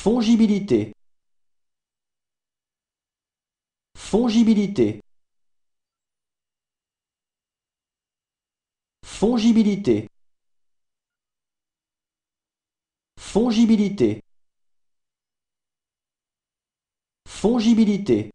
Fongibilité Fongibilité Fongibilité Fongibilité Fongibilité